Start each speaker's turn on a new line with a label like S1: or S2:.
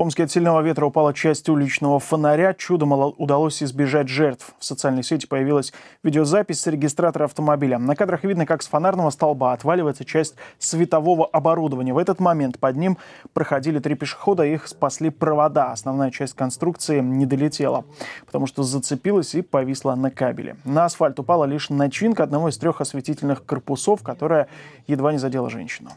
S1: В Омске от сильного ветра упала часть уличного фонаря. Чудом удалось избежать жертв. В социальной сети появилась видеозапись с регистратора автомобиля. На кадрах видно, как с фонарного столба отваливается часть светового оборудования. В этот момент под ним проходили три пешехода, их спасли провода. Основная часть конструкции не долетела, потому что зацепилась и повисла на кабеле. На асфальт упала лишь начинка одного из трех осветительных корпусов, которая едва не задела женщину.